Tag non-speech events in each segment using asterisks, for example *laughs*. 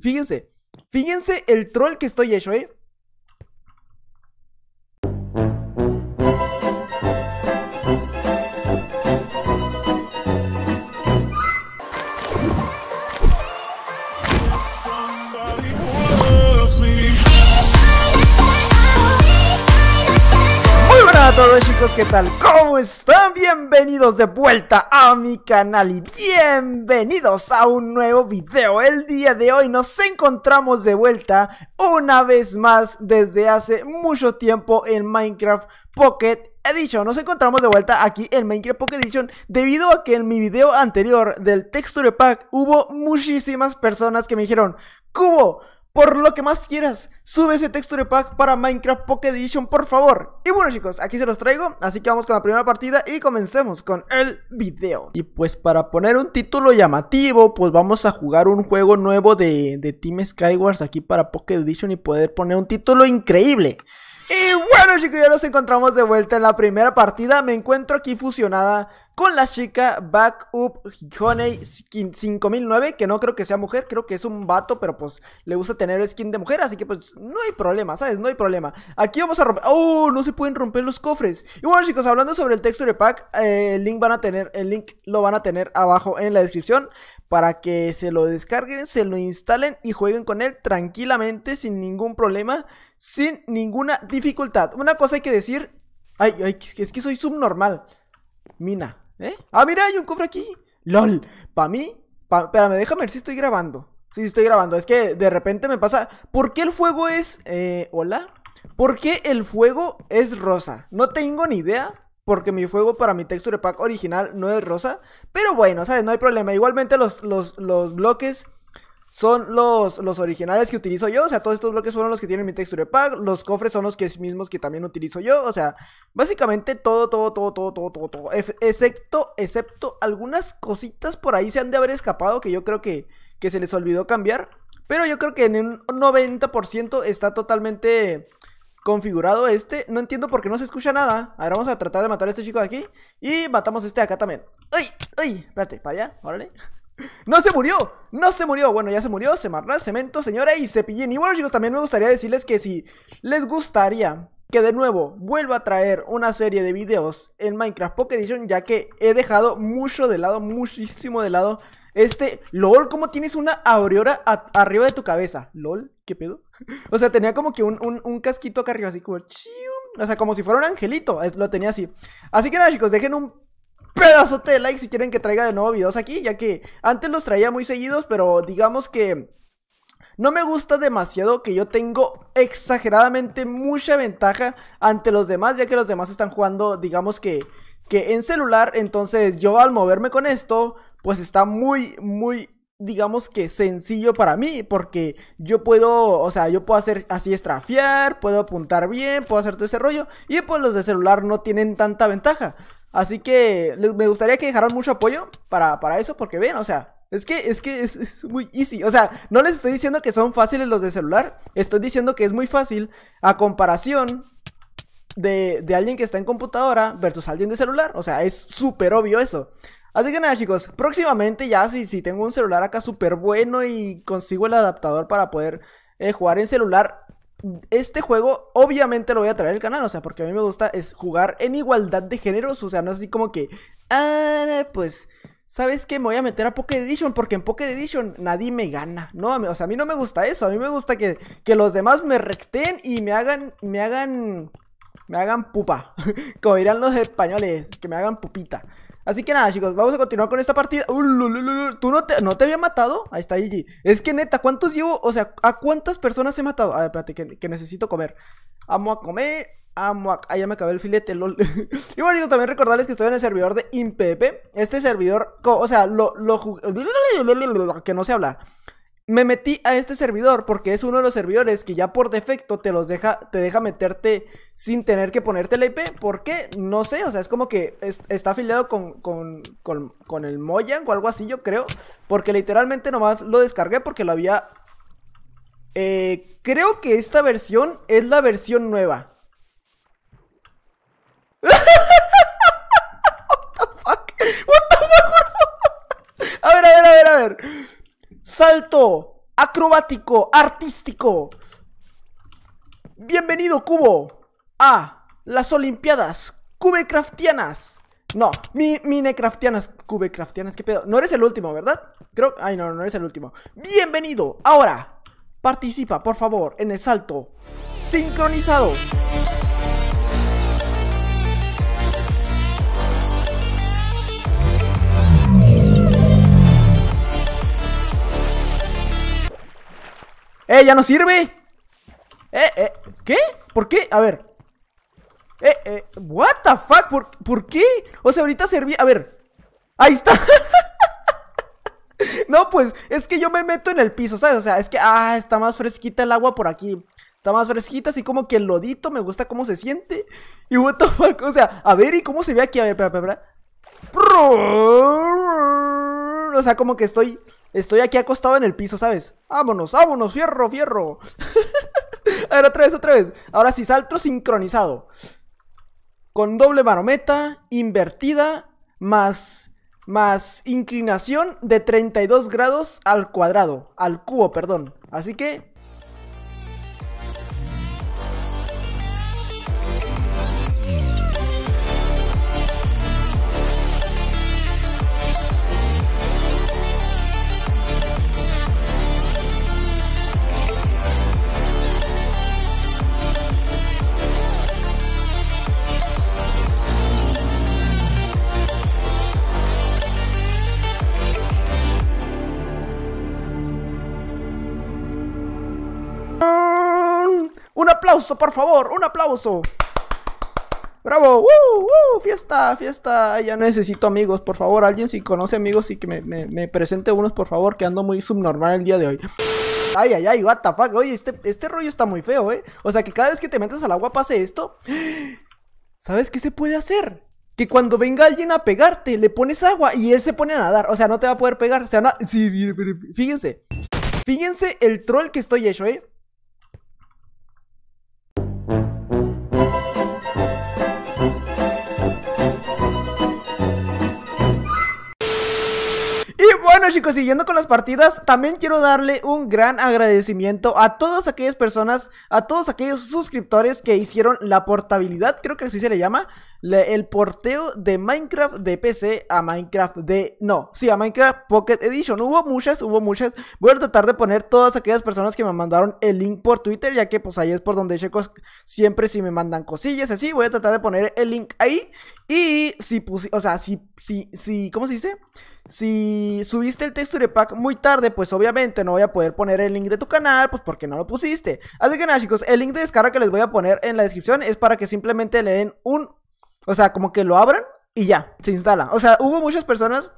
Fíjense, fíjense el troll que estoy hecho, ¿eh? a todos chicos, ¿qué tal? ¿Cómo están? Bienvenidos de vuelta a mi canal y bienvenidos a un nuevo video. El día de hoy nos encontramos de vuelta una vez más desde hace mucho tiempo en Minecraft Pocket Edition. Nos encontramos de vuelta aquí en Minecraft Pocket Edition debido a que en mi video anterior del Texture Pack hubo muchísimas personas que me dijeron, Cubo, por lo que más quieras. Sube ese texture pack para Minecraft Pocket Edition, por favor. Y bueno chicos, aquí se los traigo, así que vamos con la primera partida y comencemos con el video. Y pues para poner un título llamativo, pues vamos a jugar un juego nuevo de, de Team Skywars aquí para Pocket Edition y poder poner un título increíble. Y bueno chicos, ya nos encontramos de vuelta en la primera partida Me encuentro aquí fusionada con la chica Back Up Honey 5009 Que no creo que sea mujer, creo que es un vato Pero pues le gusta tener skin de mujer Así que pues no hay problema, ¿sabes? No hay problema Aquí vamos a romper... ¡Oh! No se pueden romper los cofres Y bueno chicos, hablando sobre el texture pack eh, El link van a tener, el link lo van a tener abajo en la descripción para que se lo descarguen, se lo instalen y jueguen con él tranquilamente, sin ningún problema, sin ninguna dificultad. Una cosa hay que decir, ay, ay es que soy subnormal. Mina, ¿eh? Ah, mira, hay un cofre aquí. LOL, para mí, espérame, déjame ver si estoy grabando. Sí, estoy grabando, es que de repente me pasa... ¿Por qué el fuego es... Eh, ¿Hola? ¿Por qué el fuego es rosa? No tengo ni idea, porque mi fuego para mi texture pack original no es rosa. Pero bueno, ¿sabes? No hay problema. Igualmente los, los, bloques son los, los, originales que utilizo yo. O sea, todos estos bloques fueron los que tienen mi texture pack. Los cofres son los que mismos que también utilizo yo. O sea, básicamente todo, todo, todo, todo, todo, todo, todo. Excepto, excepto algunas cositas por ahí se han de haber escapado que yo creo que, que se les olvidó cambiar. Pero yo creo que en un 90% está totalmente configurado este. No entiendo por qué no se escucha nada. Ahora vamos a tratar de matar a este chico de aquí. Y matamos a este de acá también. ¡Ay! ¡Ay! Espérate, para allá, órale. *laughs* ¡No se murió! ¡No se murió! Bueno, ya se murió, se marra, cemento, señora, y se cepillín. Y bueno, chicos, también me gustaría decirles que si les gustaría que de nuevo vuelva a traer una serie de videos en Minecraft Pocket Edition, ya que he dejado mucho de lado, muchísimo de lado este... ¡Lol! ¿Cómo tienes una aurora arriba de tu cabeza? ¿Lol? ¿Qué pedo? O sea, tenía como que un, casquito acá arriba, así como. O sea, como si fuera un angelito. lo tenía así. Así que nada, chicos, dejen un pedazote de like si quieren que traiga de nuevo videos aquí, ya que antes los traía muy seguidos, pero digamos que. No me gusta demasiado que yo tengo exageradamente mucha ventaja ante los demás, ya que los demás están jugando, digamos que, que en celular. Entonces yo al moverme con esto, pues está muy, muy digamos que sencillo para mí, porque yo puedo, o sea, yo puedo hacer así estrafiar, puedo apuntar bien, puedo hacer todo ese rollo, y pues los de celular no tienen tanta ventaja. Así que me gustaría que dejaran mucho apoyo para, para eso, porque ven, o sea, es que, es que es, muy easy. O sea, no les estoy diciendo que son fáciles los de celular. Estoy diciendo que es muy fácil a comparación de, de alguien que está en computadora versus alguien de celular. O sea, es súper obvio eso. Así que nada chicos, próximamente ya si, si tengo un celular acá súper bueno y consigo el adaptador para poder eh, jugar en celular, este juego obviamente lo voy a traer al canal, o sea, porque a mí me gusta es jugar en igualdad de géneros, o sea, no es así como que, ah, pues, ¿sabes qué? Me voy a meter a Pocket Edition, porque en Pocket Edition nadie me gana, ¿no? O sea, a mí no me gusta eso, a mí me gusta que, los demás me recten y me hagan, me hagan, me hagan pupa, *laughs* como dirán los españoles, que me hagan pupita. Así que nada, chicos, vamos a continuar con esta partida. ¿Tú no te, no te había matado? Ahí está Gigi. Es que neta, ¿cuántos llevo? O sea, ¿a cuántas personas he matado? A ver, espérate, que, necesito comer. Amo a comer. Amo a... Ahí ya me acabé el filete, lol. *laughs* y bueno, chicos, también recordarles que estoy en el servidor de Impepe. Este servidor, o sea, lo, lo Que no sé hablar. Me metí a este servidor porque es uno de los servidores que ya por defecto te los deja, te deja meterte sin tener que ponerte la IP. ¿Por qué? No sé, o sea, es como que está afiliado con, con, con, con el Mojang o algo así, yo creo. Porque literalmente nomás lo descargué porque lo había... Eh, creo que esta versión es la versión nueva. *laughs* *laughs* a ver, a ver, a ver, a ver salto acrobático, artístico. Bienvenido, Cubo, a las Olimpiadas Cubecraftianas. No, mi, minecraftianas, cubecraftianas, qué pedo. No eres el último, ¿verdad? Creo, ay no, no eres el último. Bienvenido, ahora, participa, por favor, en el salto sincronizado. ¡Eh, ya no sirve! ¡Eh, eh! ¿Qué? ¿Por qué? A ver. Eh, eh, what the fuck? ¿Por, qué? O sea, ahorita servía. A ver. Ahí está. *laughs* no, pues, es que yo me meto en el piso, ¿sabes? O sea, es que, ah, está más fresquita el agua por aquí. Está más fresquita, así como que el lodito, me gusta cómo se siente. Y what the fuck, o sea, a ver, ¿y cómo se ve aquí? A ver, espera, espera. O sea, como que estoy Estoy aquí acostado en el piso, ¿sabes? Vámonos, vámonos, fierro, fierro. *laughs* a ver, otra vez, otra vez. Ahora sí, salto sincronizado. Con doble barometa invertida, más, más inclinación de 32 grados al cuadrado, al cubo, perdón. Así que por favor, un aplauso. Bravo, ¡Uh! ¡Uh! fiesta, fiesta. Ya necesito amigos, por favor. Alguien si conoce amigos y que me, presente unos, por favor, que ando muy subnormal el día de hoy. Ay, ay, ay, what the fuck. Oye, este, este rollo está muy feo, ¿eh? O sea, que cada vez que te metes al agua pase esto. ¿Sabes qué se puede hacer? Que cuando venga alguien a pegarte, le pones agua y él se pone a nadar. O sea, no te va a poder pegar. O sea, no... sí, fíjense. Fíjense el troll que estoy hecho, ¿eh? chicos, siguiendo con las partidas, también quiero darle un gran agradecimiento a todas aquellas personas, a todos aquellos suscriptores que hicieron la portabilidad, creo que así se le llama, el porteo de Minecraft de PC a Minecraft de... No, sí, a Minecraft Pocket Edition. Hubo muchas, hubo muchas. Voy a tratar de poner todas aquellas personas que me mandaron el link por Twitter, ya que pues ahí es por donde checos siempre si me mandan cosillas así. Voy a tratar de poner el link ahí. Y si puse, o sea, si, si, si, ¿cómo se dice? Si subiste el texture pack muy tarde, pues obviamente no voy a poder poner el link de tu canal, pues porque no lo pusiste. Así que nada chicos, el link de descarga que les voy a poner en la descripción es para que simplemente le den un o sea, como que lo abran y ya, se instala. O sea, hubo muchas personas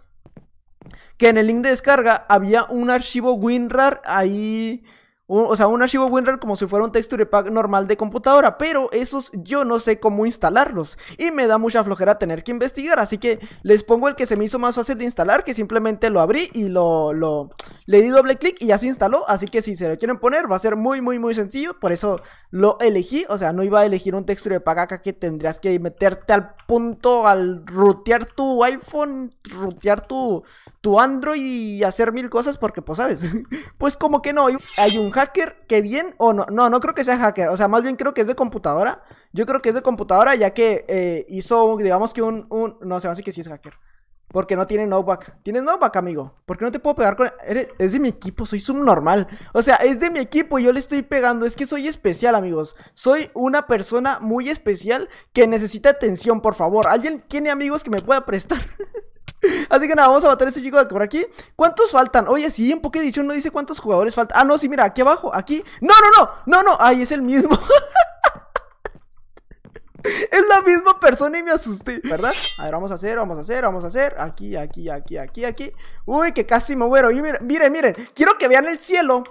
que en el link de descarga había un archivo WinRAR ahí. o sea, un archivo WinRAR como si fuera un texture pack normal de computadora, pero esos yo no sé cómo instalarlos y me da mucha flojera tener que investigar, así que les pongo el que se me hizo más fácil de instalar, que simplemente lo abrí y lo, lo, le di doble clic y ya se instaló, así que si se lo quieren poner va a ser muy muy muy sencillo, por eso lo elegí, o sea, no iba a elegir un texto de pagaca que tendrías que meterte al punto al rutear tu iPhone, rutear tu, tu Android y hacer mil cosas porque pues sabes, *laughs* pues como que no, hay un hacker que bien o no, no, no creo que sea hacker, o sea, más bien creo que es de computadora, yo creo que es de computadora ya que eh, hizo, digamos que un, un, no se me hace que sí es hacker. Porque no tiene knockback. Tienes knockback, amigo. Porque no te puedo pegar con. Es de mi equipo, soy subnormal. O sea, es de mi equipo y yo le estoy pegando. Es que soy especial, amigos. Soy una persona muy especial que necesita atención, por favor. ¿Alguien tiene amigos que me pueda prestar? *laughs* Así que nada, vamos a matar a este chico de por aquí. ¿Cuántos faltan? Oye, sí, en edición no dice cuántos jugadores faltan. Ah, no, sí, mira, aquí abajo, aquí. No, no, no, no, no. Ay, es el mismo. *laughs* Es la misma persona y me asusté, ¿verdad? A ver, vamos a hacer, vamos a hacer, vamos a hacer. Aquí, aquí, aquí, aquí, aquí. Uy, que casi me muero. Y miren, miren, miren. Quiero que vean el cielo.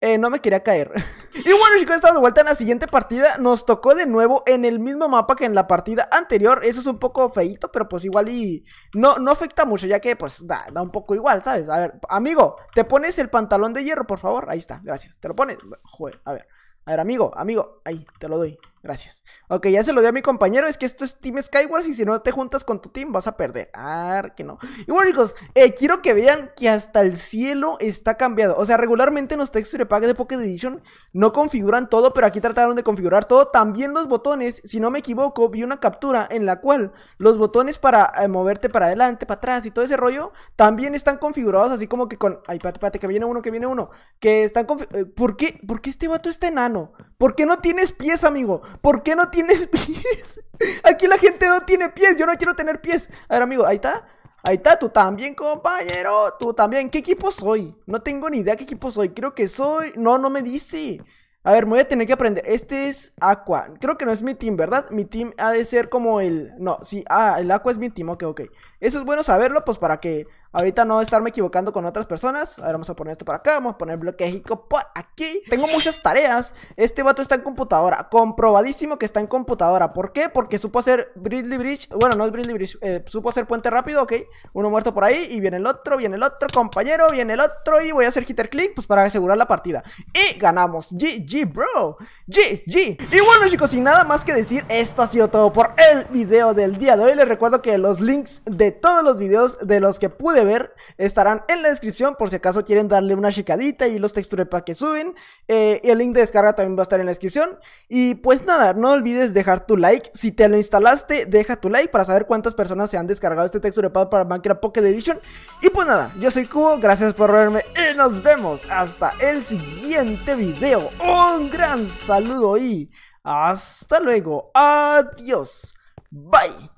Eh, no me quería caer. *laughs* y bueno, chicos, estamos de vuelta en la siguiente partida. Nos tocó de nuevo en el mismo mapa que en la partida anterior. Eso es un poco feito pero pues igual y no, no afecta mucho, ya que pues da, da un poco igual, ¿sabes? A ver, amigo, te pones el pantalón de hierro, por favor. Ahí está, gracias. Te lo pones. Joder, a ver. A ver, amigo, amigo, ahí, te lo doy. Gracias. Ok, ya se lo di a mi compañero. Es que esto es Team Skywars y si no te juntas con tu team vas a perder. Ah, que no. Y bueno, chicos, eh, quiero que vean que hasta el cielo está cambiado. O sea, regularmente en los texture pack de Pocket Edition no configuran todo, pero aquí trataron de configurar todo. También los botones, si no me equivoco, vi una captura en la cual los botones para eh, moverte para adelante, para atrás y todo ese rollo también están configurados así como que con. Ay, pate, pate, que viene uno, que viene uno. Que están. Eh, ¿Por qué? ¿Por qué este vato está enano? ¿Por qué no tienes pies, amigo? ¿Por qué no tienes *laughs* pies? Aquí la gente no tiene pies. Yo no quiero tener pies. A ver, amigo, ahí está. Ahí está, tú también, compañero. Tú también. ¿Qué equipo soy? No tengo ni idea qué equipo soy. Creo que soy. No, no me dice. A ver, voy a tener que aprender. Este es Aqua. Creo que no es mi team, ¿verdad? Mi team ha de ser como el... No, sí. Ah, el Aqua es mi team. Ok, ok. Eso es bueno saberlo, pues para que ahorita no estarme equivocando con otras personas. A ver, vamos a poner esto para acá. Vamos a poner bloquejico por aquí. Tengo muchas tareas. Este vato está en computadora. Comprobadísimo que está en computadora. ¿Por qué? Porque supo hacer Bridley Bridge. Bueno, no es Bridley Bridge. Eh, supo hacer puente rápido, ok. Uno muerto por ahí. Y viene el otro, viene el otro, compañero. Viene el otro. Y voy a hacer hitter click, pues para asegurar la partida. Y ganamos. GG. G, bro. G, G. Y bueno, chicos, sin nada más que decir, esto ha sido todo por el video del día de hoy. Les recuerdo que los links de todos los videos de los que pude ver estarán en la descripción por si acaso quieren darle una chicadita y los texture para que suben. Eh, y el link de descarga también va a estar en la descripción. Y pues nada, no olvides dejar tu like. Si te lo instalaste, deja tu like para saber cuántas personas se han descargado este texture pack para Minecraft Pocket Edition. Y pues nada, yo soy Cubo, gracias por verme y nos vemos hasta el siguiente video un gran saludo y hasta luego. Adiós. Bye.